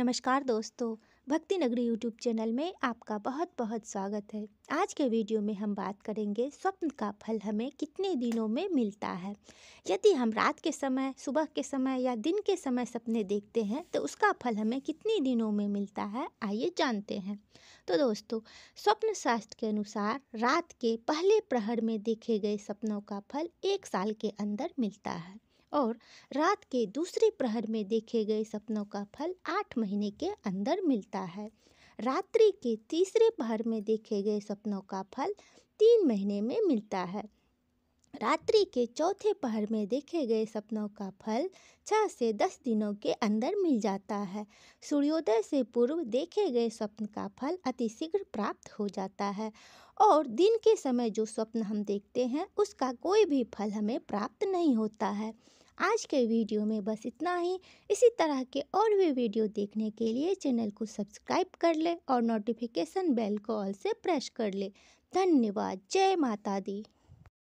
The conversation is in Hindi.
नमस्कार दोस्तों भक्ति नगरी यूट्यूब चैनल में आपका बहुत बहुत स्वागत है आज के वीडियो में हम बात करेंगे स्वप्न का फल हमें कितने दिनों में मिलता है यदि हम रात के समय सुबह के समय या दिन के समय सपने देखते हैं तो उसका फल हमें कितने दिनों में मिलता है आइए जानते हैं तो दोस्तों स्वप्न शास्त्र के अनुसार रात के पहले प्रहर में देखे गए सपनों का फल एक साल के अंदर मिलता है और रात के दूसरे प्रहर में देखे गए सपनों का फल आठ महीने के अंदर मिलता है रात्रि के तीसरे प्रहर में देखे गए सपनों का फल तीन महीने में मिलता है रात्रि के चौथे पहर में देखे गए सपनों का फल छः से दस दिनों के अंदर मिल जाता है सूर्योदय से पूर्व देखे गए स्वप्न का फल अतिशीघ्र प्राप्त हो जाता है और दिन के समय जो स्वप्न हम देखते हैं उसका कोई भी फल हमें प्राप्त नहीं होता है आज के वीडियो में बस इतना ही इसी तरह के और भी वीडियो देखने के लिए चैनल को सब्सक्राइब कर ले और नोटिफिकेशन बेल को ऑल से प्रेस कर ले धन्यवाद जय माता दी